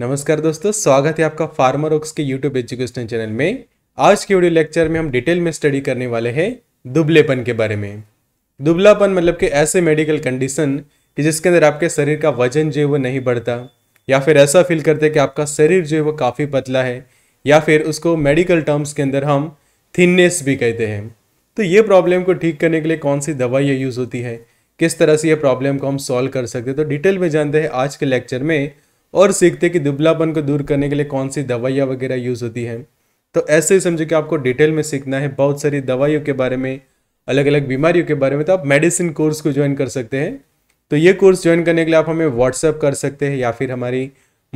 नमस्कार दोस्तों स्वागत है आपका फार्मर ओक्स के यूट्यूब एजुकेशन चैनल में आज के वीडियो लेक्चर में हम डिटेल में स्टडी करने वाले हैं दुबलेपन के बारे में दुबलापन मतलब कि ऐसे मेडिकल कंडीशन कि जिसके अंदर आपके शरीर का वजन जो है वो नहीं बढ़ता या फिर ऐसा फील करते कि आपका शरीर जो है वो काफ़ी पतला है या फिर उसको मेडिकल टर्म्स के अंदर हम थिननेस भी कहते हैं तो ये प्रॉब्लम को ठीक करने के लिए कौन सी दवाई यूज़ होती है किस तरह से ये प्रॉब्लम को हम सॉल्व कर सकते हैं तो डिटेल में जानते हैं आज के लेक्चर में और सीखते कि दुबलापन को दूर करने के लिए कौन सी दवाइयाँ वगैरह यूज़ होती हैं तो ऐसे ही समझो कि आपको डिटेल में सीखना है बहुत सारी दवाइयों के बारे में अलग अलग बीमारियों के बारे में तो आप मेडिसिन कोर्स को ज्वाइन कर सकते हैं तो ये कोर्स ज्वाइन करने के लिए आप हमें व्हाट्सअप कर सकते हैं या फिर हमारी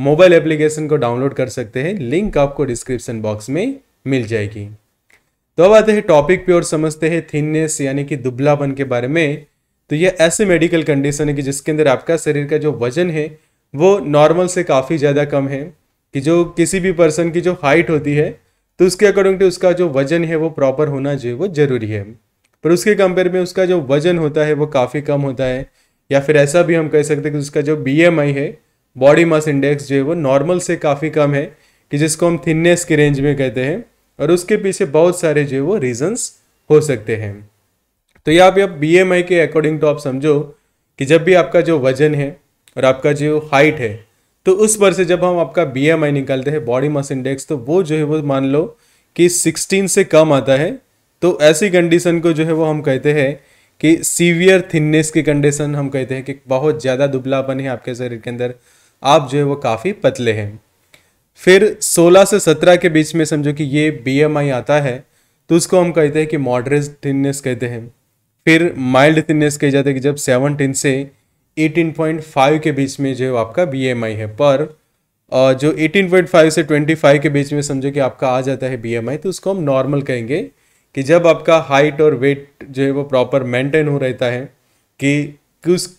मोबाइल एप्लीकेशन को डाउनलोड कर सकते हैं लिंक आपको डिस्क्रिप्शन बॉक्स में मिल जाएगी तो अब आते हैं टॉपिक पे और समझते हैं थिननेस यानी कि दुबलापन के बारे में तो यह ऐसे मेडिकल कंडीशन है कि जिसके अंदर आपका शरीर का जो वजन है वो नॉर्मल से काफ़ी ज़्यादा कम है कि जो किसी भी पर्सन की जो हाइट होती है तो उसके अकॉर्डिंग टू उसका जो वज़न है वो प्रॉपर होना जो वो ज़रूरी है पर उसके कंपेयर में उसका जो वज़न होता है वो काफ़ी कम होता है या फिर ऐसा भी हम कह सकते हैं कि उसका जो बी है बॉडी मास इंडेक्स जो है वो नॉर्मल से काफ़ी कम है कि जिसको हम थिननेस के रेंज में कहते हैं और उसके पीछे बहुत सारे जो है वो रीजंस हो सकते हैं तो ये आप बी एम आई के अकॉर्डिंग टू आप समझो कि जब भी आपका जो वज़न है और आपका जो हाइट है तो उस पर से जब हम आपका बी निकालते हैं बॉडी मास इंडेक्स तो वो जो है वो मान लो कि सिक्सटीन से कम आता है तो ऐसी कंडीशन को जो है वो हम कहते हैं कि सीवियर थिननेस की कंडीशन हम कहते हैं कि बहुत ज़्यादा दुबलापन है आपके शरीर के अंदर आप जो है वो काफ़ी पतले हैं फिर 16 से 17 के बीच में समझो कि ये बी आता है तो उसको हम कहते हैं कि मॉडरेट थिननेस कहते हैं फिर माइल्ड थिननेस कही जाते हैं कि जब सेवनटीन से 18.5 के बीच में जो आपका बी है पर जो 18.5 से 25 के बीच में समझो कि आपका आ जाता है बी तो उसको हम नॉर्मल कहेंगे कि जब आपका हाइट और वेट जो है वो प्रॉपर मेंटेन हो रहता है कि कुछ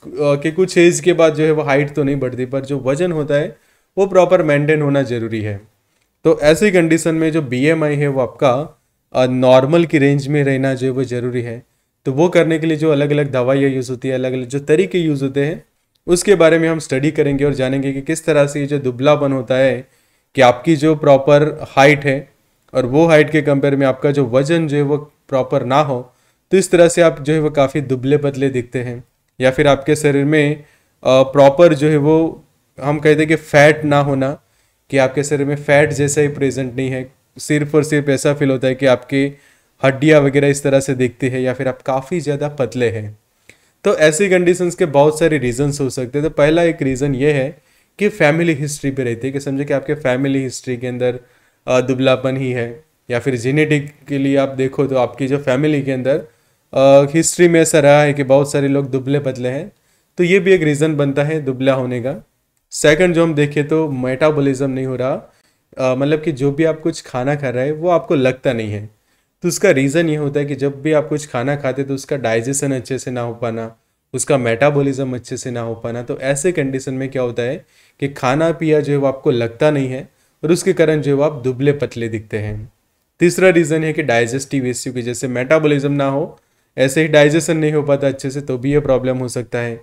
के कुछ एज के बाद जो है वो हाइट तो नहीं बढ़ती पर जो वजन होता है वो प्रॉपर मेंटेन होना ज़रूरी है तो ऐसी कंडीशन में जो बी है वो आपका नॉर्मल की रेंज में रहना जो है वो ज़रूरी है तो वो करने के लिए जो अलग अलग दवाइयाँ यूज़ होती है अलग अलग जो तरीके यूज़ होते हैं उसके बारे में हम स्टडी करेंगे और जानेंगे कि किस तरह से ये जो दुबलापन होता है कि आपकी जो प्रॉपर हाइट है और वो हाइट के कंपेयर में आपका जो वजन जो है वो प्रॉपर ना हो तो इस तरह से आप जो है वो काफ़ी दुबले पतले दिखते हैं या फिर आपके शरीर में प्रॉपर जो है वो हम कहते हैं कि फैट ना होना कि आपके शरीर में फैट जैसा ही प्रेजेंट नहीं है सिर्फ और सिर्फ ऐसा फील होता है कि आपके हड्डियाँ वगैरह इस तरह से दिखती है या फिर आप काफ़ी ज़्यादा पतले हैं तो ऐसी कंडीशंस के बहुत सारे रीजंस हो सकते हैं तो पहला एक रीज़न ये है कि फैमिली हिस्ट्री पे रहती है कि समझे कि आपके फैमिली हिस्ट्री के अंदर दुबलापन ही है या फिर जेनेटिक के लिए आप देखो तो आपकी जो फैमिली के अंदर हिस्ट्री में ऐसा रहा है कि बहुत सारे लोग दुबले पतले हैं तो ये भी एक रीज़न बनता है दुबला होने का सेकंड जो हम देखें तो मेटाबॉलिज्म नहीं हो रहा मतलब कि जो भी आप कुछ खाना खा रहे हैं वो आपको लगता नहीं है तो उसका रीज़न ये होता है कि जब भी आप कुछ खाना खाते तो उसका डाइजेशन अच्छे से ना हो पाना उसका मेटाबॉलिज्म अच्छे से ना हो पाना तो ऐसे कंडीशन में क्या होता है कि खाना पिया जो है वो आपको लगता नहीं है और उसके कारण जो है वो आप दुबले पतले दिखते हैं तीसरा रीज़न है कि डाइजेस्टिव इश्यू की जैसे मेटाबॉलिज्म ना हो ऐसे ही डाइजेशन नहीं हो पाता अच्छे से तो भी ये प्रॉब्लम हो सकता है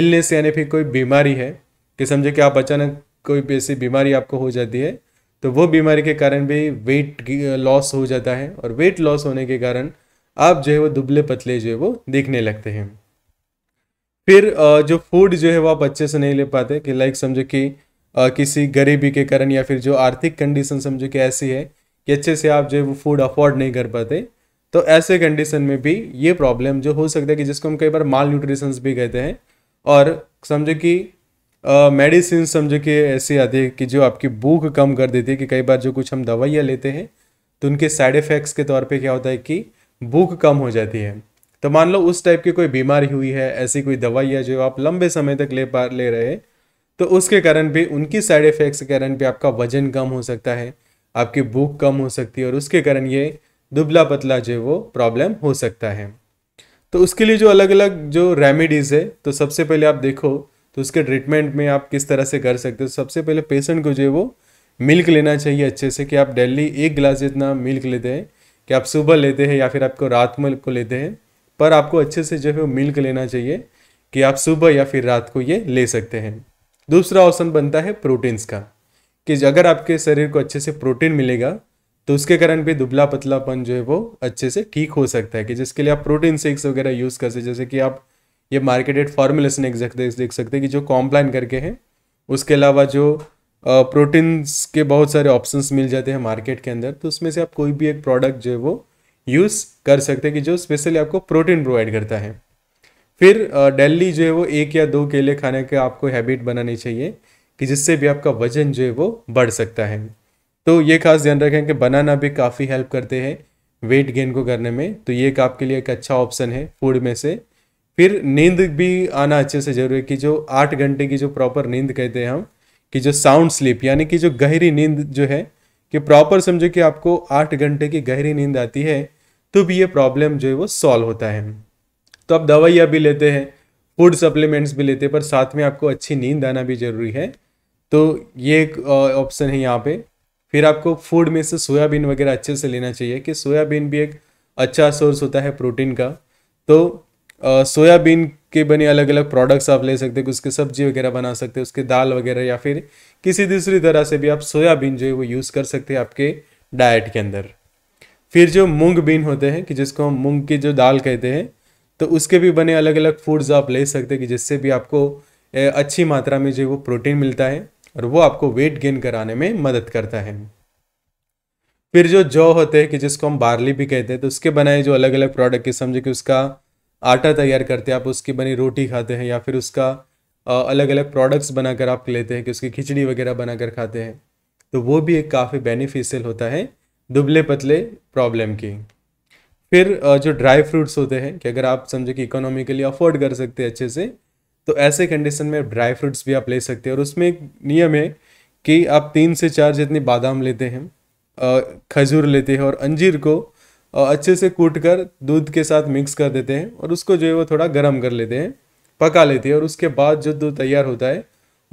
इलनेस यानी फिर कोई बीमारी है कि समझे कि आप अचानक कोई ऐसी बीमारी आपको हो जाती है तो वो बीमारी के कारण भी वेट लॉस हो जाता है और वेट लॉस होने के कारण आप जो है वो दुबले पतले जो है वो देखने लगते हैं फिर जो फूड जो है वो आप अच्छे से नहीं ले पाते कि लाइक समझो कि किसी गरीबी के कारण या फिर जो आर्थिक कंडीशन समझो कि ऐसी है कि अच्छे से आप जो है वो फूड अफोर्ड नहीं कर पाते तो ऐसे कंडीशन में भी ये प्रॉब्लम जो हो सकता है कि जिसको हम कई बार माल न्यूट्रिशंस भी कहते हैं और समझो कि मेडिसिन समझो कि ऐसे आते हैं कि जो आपकी भूख कम कर देती है कि कई बार जो कुछ हम दवाइयाँ लेते हैं तो उनके साइड इफ़ेक्ट्स के तौर पे क्या होता है कि भूख कम हो जाती है तो मान लो उस टाइप की कोई बीमारी हुई है ऐसी कोई दवाइयाँ जो आप लंबे समय तक ले पा ले रहे तो उसके कारण भी उनकी साइड इफ़ेक्ट्स के कारण भी आपका वजन कम हो सकता है आपकी भूख कम हो सकती है और उसके कारण ये दुबला पतला जो है वो प्रॉब्लम हो सकता है तो उसके लिए जो अलग अलग जो रेमेडीज़ है तो सबसे पहले आप देखो तो उसके ट्रीटमेंट में आप किस तरह से कर सकते हो तो सबसे पहले पेशेंट को जो है वो मिल्क लेना चाहिए अच्छे से कि आप डेली एक गिलास जितना मिल्क लेते हैं कि आप सुबह लेते हैं या फिर आपको रात में को लेते हैं पर आपको अच्छे से जो है वो मिल्क लेना चाहिए कि आप सुबह या फिर रात को ये ले सकते हैं दूसरा ऑप्शन बनता है प्रोटीन्स का कि अगर आपके शरीर को अच्छे से प्रोटीन मिलेगा तो उसके कारण भी दुबला पतलापन जो है वो अच्छे से ठीक हो सकता है कि जिसके लिए आप प्रोटीन शेक्स वगैरह यूज़ कर सकते जैसे कि आप ये मार्केटेड फॉर्मुलेशन एग्जैक्ट देख सकते हैं कि जो कॉम्प्लाइन करके हैं उसके अलावा जो प्रोटीन्स के बहुत सारे ऑप्शंस मिल जाते हैं मार्केट के अंदर तो उसमें से आप कोई भी एक प्रोडक्ट जो है वो यूज़ कर सकते हैं कि जो स्पेशली आपको प्रोटीन प्रोवाइड करता है फिर डेली जो है वो एक या दो केले खाने का आपको हैबिट बनानी चाहिए कि जिससे भी आपका वजन जो है वो बढ़ सकता है तो ये खास ध्यान रखें कि बनाना भी काफ़ी हेल्प करते हैं वेट गेन को करने में तो ये एक आपके लिए एक अच्छा ऑप्शन है फूड में से फिर नींद भी आना अच्छे से जरूरी है कि जो आठ घंटे की जो प्रॉपर नींद कहते हैं हम कि जो साउंड स्लीप यानी कि जो गहरी नींद जो है कि प्रॉपर समझो कि आपको आठ घंटे की गहरी नींद आती है तो भी ये प्रॉब्लम जो है वो सॉल्व होता है तो आप दवाइयाँ भी लेते हैं फूड सप्लीमेंट्स भी लेते हैं पर साथ में आपको अच्छी नींद आना भी ज़रूरी है तो ये एक ऑप्शन है यहाँ पे फिर आपको फूड में से सोयाबीन वगैरह अच्छे से लेना चाहिए कि सोयाबीन भी एक अच्छा सोर्स होता है प्रोटीन का तो सोयाबीन के बने अलग अलग प्रोडक्ट्स आप ले सकते हैं उसके सब्जी वगैरह बना सकते हैं उसके दाल वगैरह या फिर किसी दूसरी तरह से भी आप सोयाबीन जो है वो यूज़ कर सकते हैं आपके डाइट के अंदर फिर जो मूंग बीन होते हैं कि जिसको हम मूंग की जो दाल कहते हैं तो उसके भी बने अलग अलग फूड्स आप ले सकते हैं कि जिससे भी आपको अच्छी मात्रा में जो वो प्रोटीन मिलता है और वो आपको वेट गेन कराने में मदद करता है फिर जो जौ होते हैं कि जिसको हम बार्ली भी कहते हैं तो उसके बनाए जो अलग अलग प्रोडक्ट किस्म जो कि उसका आटा तैयार करते हैं आप उसकी बनी रोटी खाते हैं या फिर उसका अलग अलग प्रोडक्ट्स बनाकर आप लेते हैं कि उसकी खिचड़ी वगैरह बनाकर खाते हैं तो वो भी एक काफ़ी बेनिफिशियल होता है दुबले पतले प्रॉब्लम की फिर जो ड्राई फ्रूट्स होते हैं कि अगर आप समझो कि इकोनॉमिकली अफोर्ड कर सकते हैं अच्छे से तो ऐसे कंडीशन में ड्राई फ्रूट्स भी आप ले सकते हैं और उसमें एक नियम है कि आप तीन से चार जितने बादाम लेते हैं खजूर लेते हैं और अंजीर को अच्छे से कूट कर दूध के साथ मिक्स कर देते हैं और उसको जो है वो थोड़ा गर्म कर लेते हैं पका लेते हैं और उसके बाद जो दूध तैयार होता है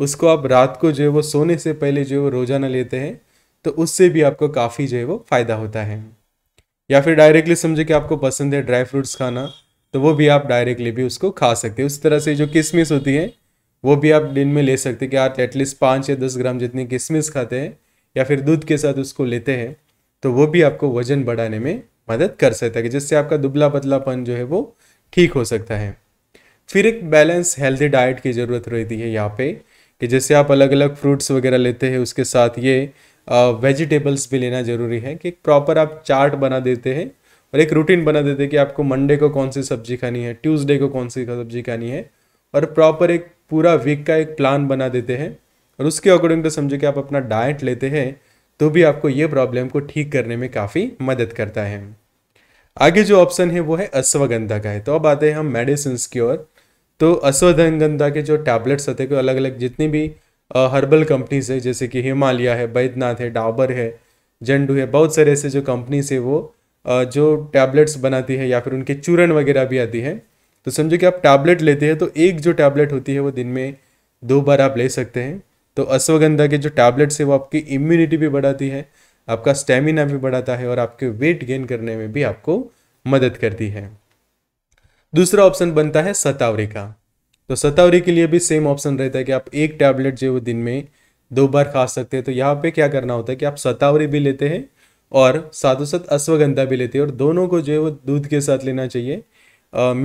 उसको आप रात को जो है वो सोने से पहले जो है वो रोजाना लेते हैं तो उससे भी आपको काफ़ी जो है वो फ़ायदा होता है या फिर डायरेक्टली समझे कि आपको पसंद है ड्राई फ्रूट्स खाना तो वो भी आप डायरेक्टली भी उसको खा सकते हैं उस तरह से जो किशमिश होती है वो भी आप दिन में ले सकते हैं कि आप एटलीस्ट पाँच या दस ग्राम जितनी किशमिश खाते हैं या फिर दूध के साथ उसको लेते हैं तो वो भी आपको वजन बढ़ाने में मदद कर सकता है जिससे आपका दुबला पतलापन जो है वो ठीक हो सकता है फिर एक बैलेंस हेल्दी डाइट की ज़रूरत रहती है यहाँ पे कि जैसे आप अलग अलग फ्रूट्स वगैरह लेते हैं उसके साथ ये वेजिटेबल्स भी लेना ज़रूरी है कि प्रॉपर आप चार्ट बना देते हैं और एक रूटीन बना देते हैं कि आपको मंडे को कौन सी सब्जी खानी है ट्यूसडे को कौन सी सब्जी खानी है और प्रॉपर एक पूरा वीक का एक प्लान बना देते हैं और उसके अकॉर्डिंग तो समझो कि आप अपना डाइट लेते हैं तो भी आपको ये प्रॉब्लम को ठीक करने में काफ़ी मदद करता है आगे जो ऑप्शन है वो है अश्वगंधा का है तो अब आते हैं हम मेडिसिन की ओर तो अश्वगंधा के जो टैबलेट्स होते हैं अलग अलग जितनी भी हर्बल कंपनीज है जैसे कि हिमालय है बैद्यनाथ है डाबर है जंडू है बहुत सारे ऐसे जो कंपनीज है वो जो टैबलेट्स बनाती है या फिर उनके चूरन वगैरह भी आती है तो समझो कि आप टैबलेट लेते हैं तो एक जो टैबलेट होती है वो दिन में दो बार आप ले सकते हैं तो अश्वगंधा के जो टैबलेट्स है वो आपकी इम्यूनिटी भी बढ़ाती है आपका स्टेमिना भी बढ़ाता है और आपके वेट गेन करने में भी आपको मदद करती है दूसरा ऑप्शन बनता है सतावरी का तो सतावरी के लिए भी सेम ऑप्शन रहता है कि आप एक टैबलेट जो वो दिन में दो बार खा सकते हैं तो यहाँ पे क्या करना होता है कि आप सतावरी भी लेते हैं और साथोसाथ साथ अश्वगंधा भी लेते हैं और दोनों को जो है वो दूध के साथ लेना चाहिए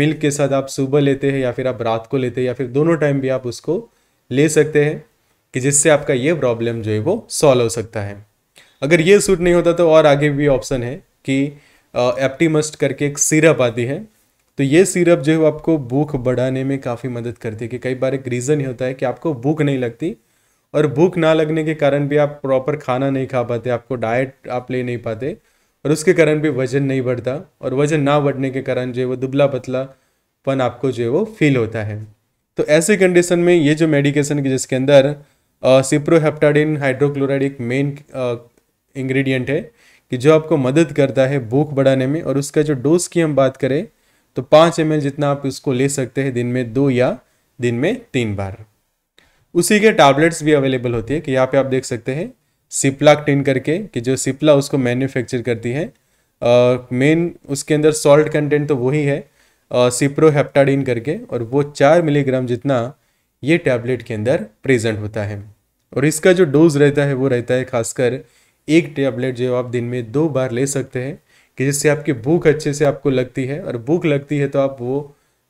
मिल्क के साथ आप सुबह लेते हैं या फिर आप रात को लेते हैं या फिर दोनों टाइम भी आप उसको ले सकते हैं कि जिससे आपका ये प्रॉब्लम जो है वो सॉल्व हो सकता है अगर ये सूट नहीं होता तो और आगे भी ऑप्शन है कि एप्टीमस्ट करके एक सिरप आती है तो ये सिरप जो है वो आपको भूख बढ़ाने में काफ़ी मदद करती है कि कई बार एक रीज़न ही होता है कि आपको भूख नहीं लगती और भूख ना लगने के कारण भी आप प्रॉपर खाना नहीं खा पाते आपको डाइट आप ले नहीं पाते और उसके कारण भी वजन नहीं बढ़ता और वजन ना बढ़ने के कारण जो है वो दुबला पतलापन आपको जो है वो फील होता है तो ऐसे कंडीशन में ये जो मेडिकेशन की जिसके अंदर सिप्रोहेप्टाडिन हाइड्रोक्लोराइड एक मेन इंग्रेडिएंट है कि जो आपको मदद करता है भूख बढ़ाने में और उसका जो डोज की हम बात करें तो पाँच एम जितना आप उसको ले सकते हैं दिन में दो या दिन में तीन बार उसी के टैबलेट्स भी अवेलेबल होती है कि यहाँ पे आप देख सकते हैं सिप्ला टिन करके कि जो सिप्ला उसको मैन्युफैक्चर करती है मेन उसके अंदर सॉल्ट कंटेंट तो वही है सिप्रोहेप्टाडिन करके और वो चार मिलीग्राम जितना ये टैबलेट के अंदर प्रेजेंट होता है और इसका जो डोज रहता है वो रहता है खासकर एक टेबलेट जो आप दिन में दो बार ले सकते हैं कि जिससे आपकी भूख अच्छे से आपको लगती है और भूख लगती है तो आप वो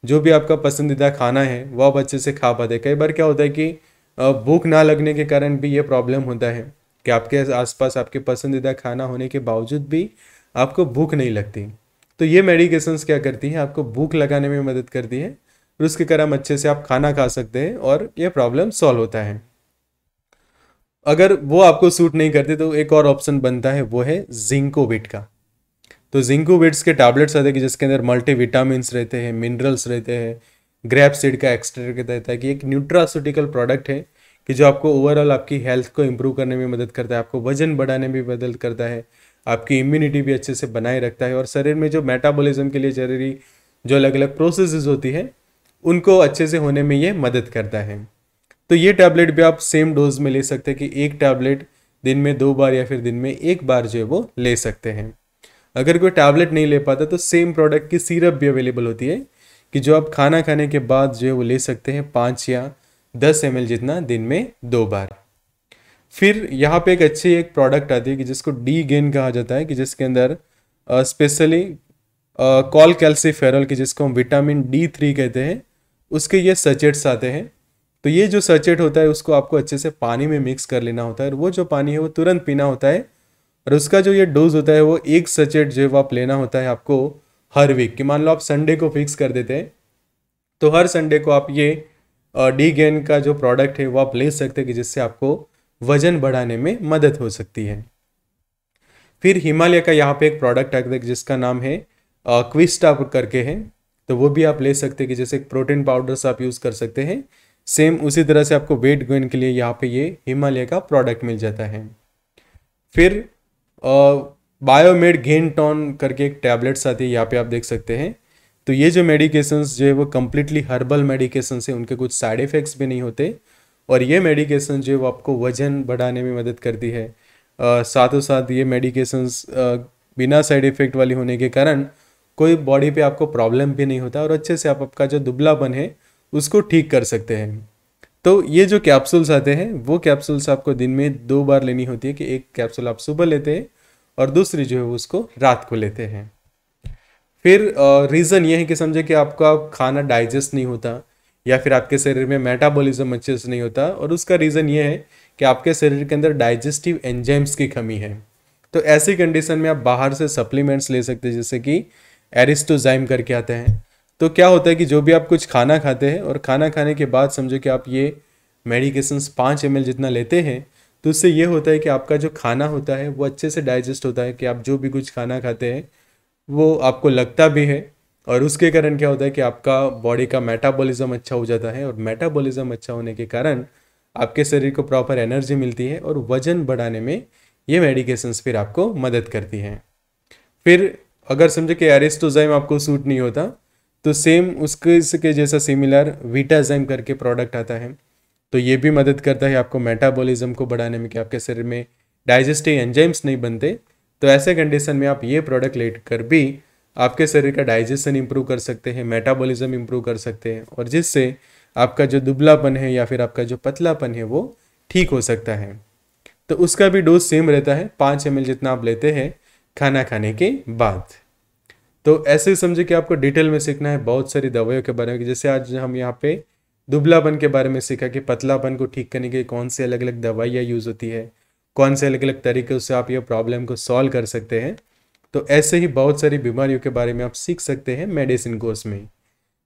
जो भी आपका पसंदीदा खाना है वो आप अच्छे से खा पाते कई बार क्या होता है कि भूख ना लगने के कारण भी ये प्रॉब्लम होता है कि आपके आसपास आपके पसंदीदा खाना होने के बावजूद भी आपको भूख नहीं लगती तो ये मेडिकेशंस क्या करती हैं आपको भूख लगाने में मदद करती है और उसके कारण अच्छे से आप खाना खा सकते हैं और ये प्रॉब्लम सॉल्व होता है अगर वो आपको सूट नहीं करते तो एक और ऑप्शन बनता है वो है जिंकोविट का तो जिंकोविट्स के टैबलेट्स रहते हैं कि जिसके अंदर मल्टीविटामिन रहते हैं मिनरल्स रहते हैं ग्रैप सीड का एक्सट्रैक्ट रहता है कि एक न्यूट्रास्यूटिकल प्रोडक्ट है कि जो आपको ओवरऑल आपकी हेल्थ को इम्प्रूव करने में मदद करता है आपको वजन बढ़ाने में मदद करता है आपकी इम्यूनिटी भी अच्छे से बनाए रखता है और शरीर में जो मेटाबॉलिज्म के लिए जरूरी जो अलग अलग प्रोसेसेस होती है उनको अच्छे से होने में ये मदद करता है तो ये टैबलेट भी आप सेम डोज में ले सकते हैं कि एक टैबलेट दिन में दो बार या फिर दिन में एक बार जो है वो ले सकते हैं अगर कोई टैबलेट नहीं ले पाता तो सेम प्रोडक्ट की सीरप भी अवेलेबल होती है कि जो आप खाना खाने के बाद जो है वो ले सकते हैं पाँच या दस एम जितना दिन में दो बार फिर यहाँ पे एक अच्छी एक प्रोडक्ट आती है कि जिसको डी गेन कहा जाता है कि जिसके अंदर स्पेशली कॉल कैल्सिफेरल की जिसको हम विटामिन डी थ्री कहते हैं उसके ये सचेट्स आते हैं तो ये जो सचेट होता है उसको आपको अच्छे से पानी में मिक्स कर लेना होता है और वो जो पानी है वो तुरंत पीना होता है और उसका जो ये डोज होता है वो एक सचेट जो है आप लेना होता है आपको हर वीक कि मान लो आप संडे को फिक्स कर देते हैं तो हर संडे को आप ये डी गेन का जो प्रोडक्ट है वो आप ले सकते हैं कि जिससे आपको वजन बढ़ाने में मदद हो सकती है फिर हिमालय का यहाँ पे एक प्रोडक्ट आता है जिसका नाम है क्विस्टा करके है तो वो भी आप ले सकते हैं कि जैसे प्रोटीन पाउडर्स आप यूज़ कर सकते हैं सेम उसी तरह से आपको वेट गेन के लिए यहाँ पे ये हिमालय का प्रोडक्ट मिल जाता है फिर बायोमेड गेन टॉन करके एक टैबलेट्स आती है यहाँ पे आप देख सकते हैं तो ये जो मेडिकेशंस जो है वो कम्प्लीटली हर्बल मेडिकेशन है उनके कुछ साइड इफ़ेक्ट्स भी नहीं होते और ये मेडिकेशन जो है वो आपको वजन बढ़ाने में मदद करती है साथों साथ ये मेडिकेशंस बिना साइड इफ़ेक्ट वाली होने के कारण कोई बॉडी पे आपको प्रॉब्लम भी नहीं होता और अच्छे से आप आपका जो दुबलापन है उसको ठीक कर सकते हैं तो ये जो कैप्सूल्स आते हैं वो कैप्सूल्स आपको दिन में दो बार लेनी होती है कि एक कैप्सूल आप सुबह लेते हैं और दूसरी जो है उसको रात को लेते हैं फिर रीज़न ये है कि समझे कि आपका खाना डाइजेस्ट नहीं होता या फिर आपके शरीर में मेटाबॉलिज्म अच्छे से नहीं होता और उसका रीज़न ये है कि आपके शरीर के अंदर डाइजेस्टिव एंजाइम्स की कमी है तो ऐसी कंडीशन में आप बाहर से सप्लीमेंट्स ले सकते हैं जैसे कि एरिस्टोजाइम करके आते हैं तो क्या होता है कि जो भी आप कुछ खाना खाते हैं और खाना खाने के बाद समझो कि आप ये मेडिकेशन पाँच एम जितना लेते हैं तो उससे ये होता है कि आपका जो खाना होता है वो अच्छे से डाइजेस्ट होता है कि आप जो भी कुछ खाना खाते हैं वो आपको लगता भी है और उसके कारण क्या होता है कि आपका बॉडी का मेटाबॉलिज्म अच्छा हो जाता है और मेटाबॉलिज्म अच्छा होने के कारण आपके शरीर को प्रॉपर एनर्जी मिलती है और वज़न बढ़ाने में ये मेडिकेशंस फिर आपको मदद करती हैं फिर अगर समझो कि एरिस्टोजाइम आपको सूट नहीं होता तो सेम उसके इसके जैसा सिमिलर वीटाजाइम करके प्रोडक्ट आता है तो ये भी मदद करता है आपको मेटाबॉलिज्म को बढ़ाने में कि आपके शरीर में डाइजेस्टिव एंजाइम्स नहीं बनते तो ऐसे कंडीशन में आप ये प्रोडक्ट लेट कर भी आपके शरीर का डाइजेशन इम्प्रूव कर सकते हैं मेटाबॉलिज्म इम्प्रूव कर सकते हैं और जिससे आपका जो दुबलापन है या फिर आपका जो पतलापन है वो ठीक हो सकता है तो उसका भी डोज सेम रहता है पाँच एम जितना आप लेते हैं खाना खाने के बाद तो ऐसे ही समझे कि आपको डिटेल में सीखना है बहुत सारी दवाइयों के बारे में जैसे आज हम यहाँ पे दुबलापन के बारे में सीखा कि पतलापन को ठीक करने के लिए कौन सी अलग अलग दवाइयाँ यूज़ होती है कौन से अलग अलग तरीके से आप ये प्रॉब्लम को सॉल्व कर सकते हैं तो ऐसे ही बहुत सारी बीमारियों के बारे में आप सीख सकते हैं मेडिसिन कोर्स में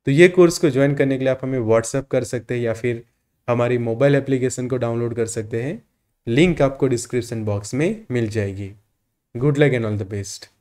तो ये कोर्स को ज्वाइन करने के लिए आप हमें व्हाट्सअप कर सकते हैं या फिर हमारी मोबाइल एप्लीकेशन को डाउनलोड कर सकते हैं लिंक आपको डिस्क्रिप्शन बॉक्स में मिल जाएगी good luck and all the best